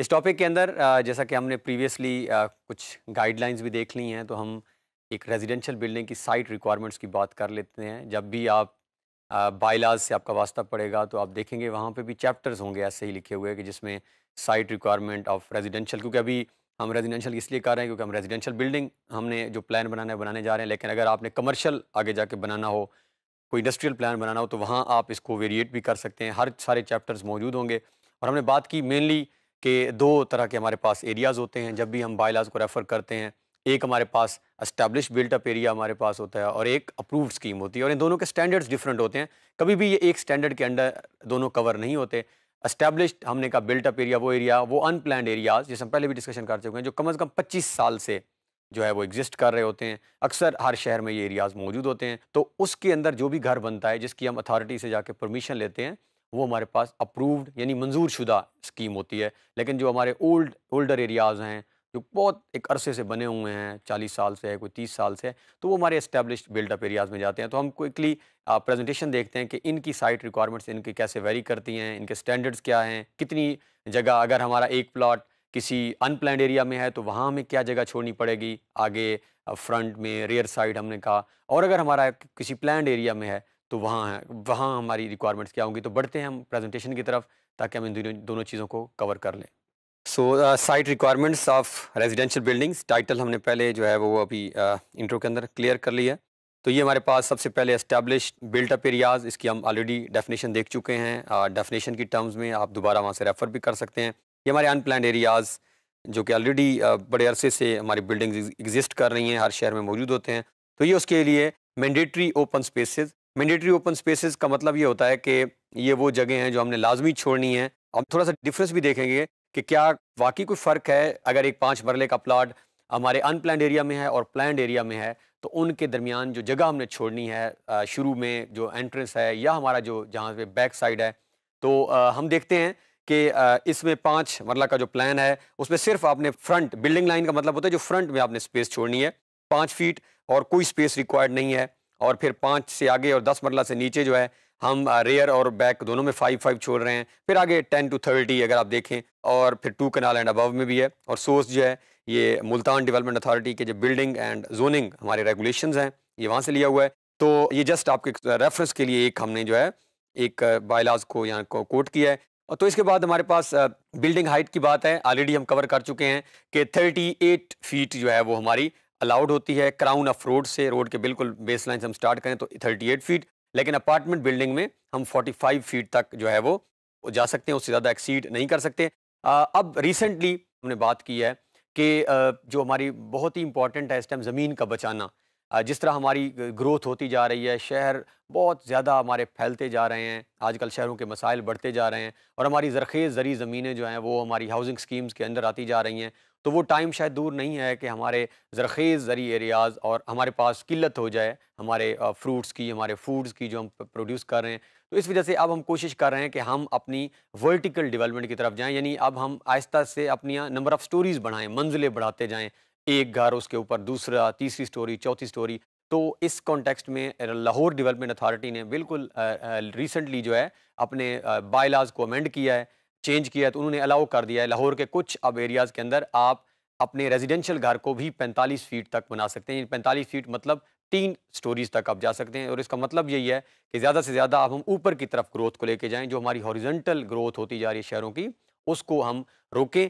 इस टॉपिक के अंदर जैसा कि हमने प्रीवियसली कुछ गाइडलाइंस भी देख ली हैं तो हम एक रेजिडेंशियल बिल्डिंग की साइट रिक्वायरमेंट्स की बात कर लेते हैं जब भी आप बाइलाज से आपका वास्ता पड़ेगा तो आप देखेंगे वहाँ पे भी चैप्टर्स होंगे ऐसे ही लिखे हुए कि जिसमें साइट रिक्वायरमेंट ऑफ रेजिडेंशियल क्योंकि अभी हम रेजिडेंशियल इसलिए कर रहे हैं क्योंकि हम रेजिडेंशियल बिल्डिंग हमने जो प्लान बनाना है बनाने जा रहे हैं लेकिन अगर आपने कमर्शियल आगे जाके बनाना हो कोई इंडस्ट्रियल प्लान बनाना हो तो वहाँ आप इसको वेरिएट भी कर सकते हैं हर सारे चैप्टर्स मौजूद होंगे और हमने बात की मेनली कि दो तरह के हमारे पास एरियाज़ होते हैं जब भी हम बायलाज को रेफ़र करते हैं एक हमारे पास अस्टैब्लिश बिल्टअप एरिया हमारे पास होता है और एक अप्रूव्ड स्कीम होती है और इन दोनों के स्टैंडर्ड्स डिफरेंट होते हैं कभी भी ये एक स्टैंडर्ड के अंडर दोनों कवर नहीं होते अस्टैब्लिश्ड हमने कहा बिल्टअप एरिया वो एरिया वो अनप्लान एरियाज जिस हम पहले भी डिस्कशन कर चुके हैं जो कम अज़ कम पच्चीस साल से जो है वो एग्जिस्ट कर रहे होते हैं अक्सर हर शहर में ये एरियाज़ मौजूद होते हैं तो उसके अंदर जो भी घर बनता है जिसकी हम अथॉरिटी से जाके परमिशन लेते हैं वो हमारे पास अप्रूव्ड यानी मंजूर शुदा स्कीम होती है लेकिन जो हमारे ओल्ड ओल्डर एरियाज़ हैं जो बहुत एक अरसे से बने हुए हैं चालीस साल से है कोई तीस साल से तो वो हमारे इस्टेब्लिश बिल्डअप एरियाज़ में जाते हैं तो हम क्विकली प्रेजेंटेशन देखते हैं कि इनकी साइट रिक्वायरमेंट्स इनके कैसे वेरी करती हैं इनके स्टैंडर्ड्स क्या हैं कितनी जगह अगर हमारा एक प्लाट किसी अनप्लैंड एरिया में है तो वहाँ हमें क्या जगह छोड़नी पड़ेगी आगे फ्रंट में रेयर साइड हमने कहा और अगर हमारा किसी प्लैंड एरिया में है तो वहाँ है वहाँ हमारी रिक्वायरमेंट्स क्या होंगी तो बढ़ते हैं हम प्रेजेंटेशन की तरफ ताकि हम इन दोनों चीज़ों को कवर कर लें so site requirements of residential buildings title हमने पहले जो है वो अभी इंट्रो uh, के अंदर क्लियर कर लिया है तो ये हमारे पास सबसे पहले इस्टेब्लिश बिल्टअप एरियाज़ इसकी हम ऑलरेडी डेफिनेशन देख चुके हैं डेफिनेशन uh, की टर्म्स में आप दोबारा वहाँ से रेफ़र भी कर सकते हैं ये हमारे अनप्लान एरियाज़ जो कि ऑलरेडी uh, बड़े अरसे से हमारी बिल्डिंग्स एग्जिस्ट कर रही हैं हर शहर में मौजूद होते हैं तो ये उसके लिए mandatory open spaces mandatory open spaces का मतलब ये होता है कि ये वो जगह हैं जो हमने लाजमी छोड़नी है अब थोड़ा सा डिफरेंस भी देखेंगे कि क्या वाकई कोई फ़र्क है अगर एक पाँच मरले का प्लाट हमारे अनप्लान एरिया में है और प्लान एरिया में है तो उनके दरमियान जो जगह हमने छोड़नी है शुरू में जो एंट्रेंस है या हमारा जो जहाँ पे बैक साइड है तो हम देखते हैं कि इसमें पाँच मरला का जो प्लान है उसमें सिर्फ आपने फ्रंट बिल्डिंग लाइन का मतलब होता है जो फ्रंट में आपने स्पेस छोड़नी है पाँच फीट और कोई स्पेस रिक्वायर्ड नहीं है और फिर पाँच से आगे और दस मरला से नीचे जो है हम रेयर और बैक दोनों में फाइव फाइव छोड़ रहे हैं फिर आगे टेन टू थर्टी अगर आप देखें और फिर टू कनाल एंड अबव में भी है और सोर्स जो है ये मुल्तान डेवलपमेंट अथॉरिटी के जो बिल्डिंग एंड जोनिंग हमारे रेगुलेशन हैं ये वहाँ से लिया हुआ है तो ये जस्ट आपके रेफरेंस के लिए एक हमने जो है एक बायलाज को यहाँ को कोट किया है और तो इसके बाद हमारे पास बिल्डिंग हाइट की बात है ऑलरेडी हम कवर कर चुके हैं कि 38 फीट जो है वो हमारी अलाउड होती है क्राउन ऑफ रोड से रोड के बिल्कुल बेस लाइन से हम स्टार्ट करें तो 38 फीट लेकिन अपार्टमेंट बिल्डिंग में हम 45 फीट तक जो है वो जा सकते हैं उससे ज़्यादा एक्सीड नहीं कर सकते आ, अब रिसेंटली हमने बात की है कि जो हमारी बहुत ही इम्पॉर्टेंट है इस टाइम ज़मीन का बचाना जिस तरह हमारी ग्रोथ होती जा रही है शहर बहुत ज़्यादा हमारे फैलते जा रहे हैं आजकल शहरों के मसाइल बढ़ते जा रहे हैं और हमारी जरखेज़ ज़री ज़मीनें जो हैं वो हमारी हाउसिंग स्कीम्स के अंदर आती जा रही हैं तो वो टाइम शायद दूर नहीं है कि हमारे ज़रख़ेज़ ज़रिए एरियाज़ और हमारे पास किल्लत हो जाए हमारे फ्रूट्स की हमारे फूड्स की जो हम प्रोड्यूस कर रहे हैं तो इस वजह से अब हम कोशिश कर रहे हैं कि हम अपनी वर्टिकल डेवलपमेंट की तरफ जाएँ यानी अब हम आहिस्ता से अपनी नंबर ऑफ़ स्टोरीज़ बढ़ाएँ मंजिलें बढ़ाते जाएँ एक घर उसके ऊपर दूसरा तीसरी स्टोरी चौथी स्टोरी तो इस कॉन्टेक्स्ट में लाहौर डेवलपमेंट अथॉरिटी ने बिल्कुल रिसेंटली जो है अपने बायलाज को अमेंड किया है चेंज किया है तो उन्होंने अलाउ कर दिया है लाहौर के कुछ अब एरियाज़ के अंदर आप अपने रेजिडेंशियल घर को भी 45 फीट तक बना सकते हैं पैंतालीस फीट मतलब तीन स्टोरीज तक आप जा सकते हैं और इसका मतलब यही है कि ज़्यादा से ज़्यादा आप हम ऊपर की तरफ ग्रोथ को लेके जाएं जो हमारी हॉरिजेंटल ग्रोथ होती जा रही है शहरों की उसको हम रोकें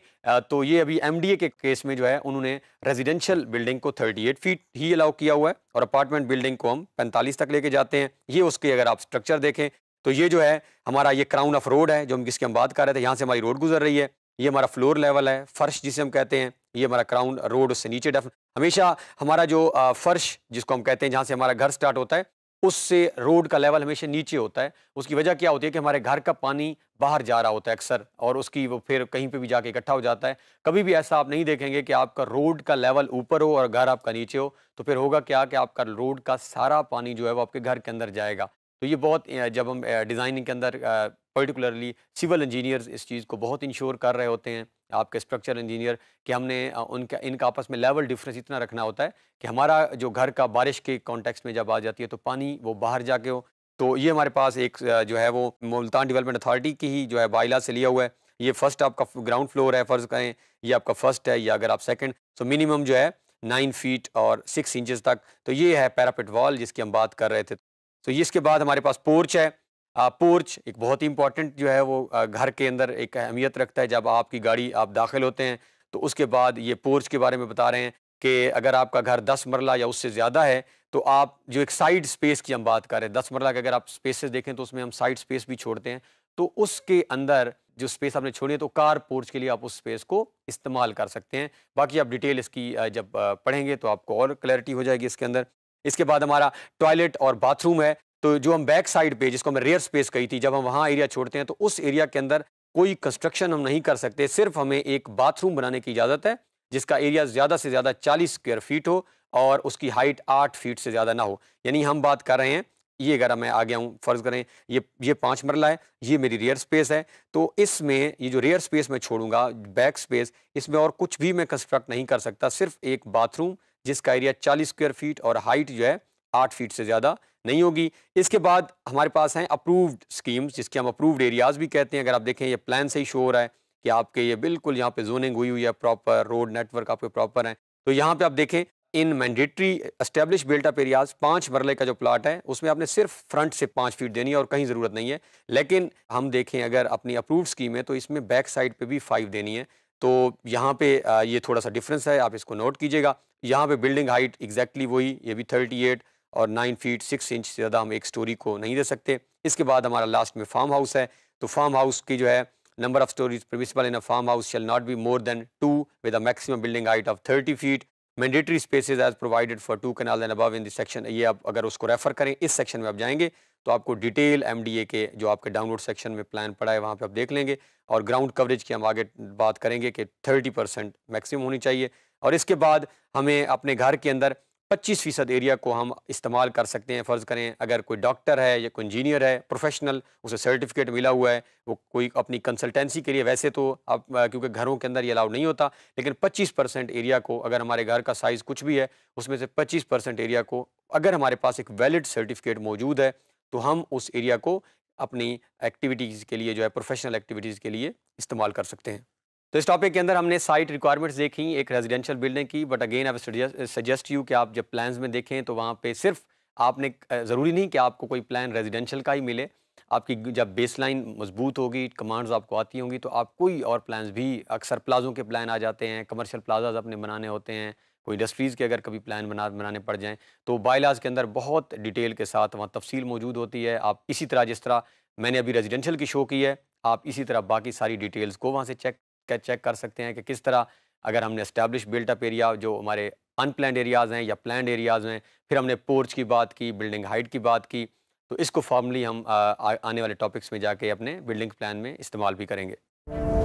तो ये अभी एमडीए के केस में जो है उन्होंने रेजिडेंशियल बिल्डिंग को 38 फीट ही अलाउ किया हुआ है और अपार्टमेंट बिल्डिंग को हम 45 तक लेके जाते हैं ये उसके अगर आप स्ट्रक्चर देखें तो ये जो है हमारा ये क्राउन ऑफ रोड है जो हम जिसकी हम बात कर रहे थे यहाँ से हमारी रोड गुजर रही है ये हमारा फ्लोर लेवल है फर्श जिसे हम कहते हैं ये हमारा क्राउन रोड उससे नीचे डेफ हमेशा हमारा जो फर्श जिसको हम कहते हैं जहाँ से हमारा घर स्टार्ट होता है उससे रोड का लेवल हमेशा नीचे होता है उसकी वजह क्या होती है कि हमारे घर का पानी बाहर जा रहा होता है अक्सर और उसकी वो फिर कहीं पे भी जाके इकट्ठा हो जाता है कभी भी ऐसा आप नहीं देखेंगे कि आपका रोड का लेवल ऊपर हो और घर आपका नीचे हो तो फिर होगा क्या कि आपका रोड का सारा पानी जो है वो आपके घर के अंदर जाएगा तो ये बहुत जब हम डिज़ाइनिंग के अंदर पर्टिकुलरली सिविल इंजीनियर्स इस चीज़ को बहुत इंश्योर कर रहे होते हैं आपके स्ट्रक्चर इंजीनियर कि हमने उनका इनका आपस में लेवल डिफरेंस इतना रखना होता है कि हमारा जो घर का बारिश के कॉन्टेक्स में जब आ जाती है तो पानी वो बाहर जाके हो तो ये हमारे पास एक जो है वो मुल्तान डेवलपमेंट अथॉरिटी की ही जो है बाइला से लिया हुआ है ये फर्स्ट आपका ग्राउंड फ्लोर है फ़र्ज़ करें ये आपका फर्स्ट है या अगर आप सेकेंड तो मिनिमम जो है नाइन फीट और सिक्स इंचज़ तक तो ये है पैरापिट वॉल जिसकी हम बात कर रहे थे तो ये इसके बाद हमारे पास पोर्च है पोर्च एक बहुत ही इंपॉर्टेंट जो है वो घर के अंदर एक अहमियत रखता है जब आपकी गाड़ी आप दाखिल होते हैं तो उसके बाद ये पोर्च के बारे में बता रहे हैं कि अगर आपका घर दस मरला या उससे ज़्यादा है तो आप जो एक साइड स्पेस की हम बात करें दस मरला के अगर आप स्पेसेस देखें तो उसमें हम साइड स्पेस भी छोड़ते हैं तो उसके अंदर जो स्पेस आपने छोड़ी है तो कार पोर्च के लिए आप उस स्पेस को इस्तेमाल कर सकते हैं बाकी आप डिटेल इसकी जब पढ़ेंगे तो आपको और क्लैरिटी हो जाएगी इसके अंदर इसके बाद हमारा टॉयलेट और बाथरूम है तो जो हम बैक साइड पे जिसको हमें रेयर स्पेस कही थी जब हम वहाँ एरिया छोड़ते हैं तो उस एरिया के अंदर कोई कंस्ट्रक्शन हम नहीं कर सकते सिर्फ हमें एक बाथरूम बनाने की इजाज़त है जिसका एरिया ज़्यादा से ज़्यादा चालीस स्क्वेयर फीट हो और उसकी हाइट आठ फीट से ज़्यादा ना हो यानी हम बात कर रहे हैं ये अगर मैं आ गया हूँ फ़र्ज़ करें ये ये पाँच मरला है ये मेरी रेयर स्पेस है तो इसमें ये जो रेयर स्पेस मैं छोड़ूंगा बैक स्पेस इसमें और कुछ भी मैं कंस्ट्रक्ट नहीं कर सकता सिर्फ एक बाथरूम जिसका एरिया चालीस स्क्वायर फीट और हाइट जो है आठ फीट से ज़्यादा नहीं होगी इसके बाद हमारे पास हैं अप्रूव्ड स्कीम्स जिसके हम अप्रूव्ड एरियाज़ भी कहते हैं अगर आप देखें ये प्लान से ही शो हो रहा है कि आपके ये बिल्कुल यहाँ पे जोनिंग हुई हुई है प्रॉपर रोड नेटवर्क आपके प्रॉपर हैं तो यहाँ पे आप देखें in mandatory established built up areas पाँच मरले का जो प्लाट है उसमें आपने सिर्फ फ्रंट से पाँच फीट देनी है और कहीं ज़रूरत नहीं है लेकिन हम देखें अगर अपनी अप्रूव स्कीम है तो इसमें बैक साइड पर भी फाइव देनी है तो यहाँ पे ये थोड़ा सा डिफरेंस है आप इसको नोट कीजिएगा यहाँ पे बिल्डिंग हाइट एग्जैक्टली वही ये भी 38 और 9 फीट 6 इंच से ज़्यादा हम एक स्टोरी को नहीं दे सकते इसके बाद हमारा लास्ट में फार्म हाउस है तो फार्म हाउस की जो है number of storeys principal in a farm house shall not be more than two with a maximum building height of thirty feet mandatory spaces as provided for two kanal and above in this section ये आप अगर उसको refer करें इस section में आप जाएंगे तो आपको डिटेल एम के जो आपके डाउनलोड सेक्शन में प्लान पड़ा है वहाँ पर आप देख लेंगे और ग्राउंड कवरेज की हम आगे बात करेंगे कि थर्टी परसेंट मैक्सिमम होनी चाहिए और इसके बाद हमें अपने घर के अंदर पच्चीस फ़ीसद एरिया को हम इस्तेमाल कर सकते हैं फ़र्ज़ करें अगर कोई डॉक्टर है या कोई इंजीनियर है प्रोफेशनल उसे सर्टिफिकेट मिला हुआ है वो कोई अपनी कंसल्टेंसी के लिए वैसे तो आप क्योंकि घरों के अंदर ये अलाउड नहीं होता लेकिन पच्चीस परसेंट एरिया को अगर हमारे घर का साइज़ कुछ भी है उसमें से पच्चीस परसेंट एरिया को अगर हमारे पास एक वैलिड सर्टिफिकेट मौजूद है तो हम उस एरिया को अपनी एक्टिविटीज़ के लिए जो है प्रोफेशनल एक्टिविटीज़ के लिए इस्तेमाल कर सकते हैं तो इस टॉपिक के अंदर हमने साइट रिक्वायरमेंट्स देखी एक रेजिडेंशियल बिल्डिंग की बट अगेन आप सजेस्ट यू कि आप जब प्लान्स में देखें तो वहाँ पे सिर्फ आपने ज़रूरी नहीं कि आपको कोई प्लान रेजिडेंशियल का ही मिले आपकी जब बेस लाइन मजबूत होगी कमांड्स आपको आती होंगी तो आप कोई और प्लान्स भी अक्सर प्लाजों के प्लान आ जाते हैं कमर्शियल प्लाजाज अपने बनाने होते हैं कोई इंडस्ट्रीज़ के अगर कभी प्लान बना बनाने पड़ जाएँ तो बाइलाज के अंदर बहुत डिटेल के साथ वहाँ तफसील मौजूद होती है आप इसी तरह जिस तरह मैंने अभी रेजिडेंशल की शो की है आप इसी तरह बाकी सारी डिटेल्स को वहाँ से चेक कर चेक कर सकते हैं कि किस तरह अगर हमने इस्टेब्लिश बिल्टअप एरिया जो हमारे अनप्लैंड एरियाज़ हैं या प्लान एरियाज़ हैं फिर हमने पोर्च की बात की बिल्डिंग हाइट की बात की तो इसको फॉर्मली हम आ, आ, आने वाले टॉपिक्स में जाके अपने बिल्डिंग प्लान में इस्तेमाल भी करेंगे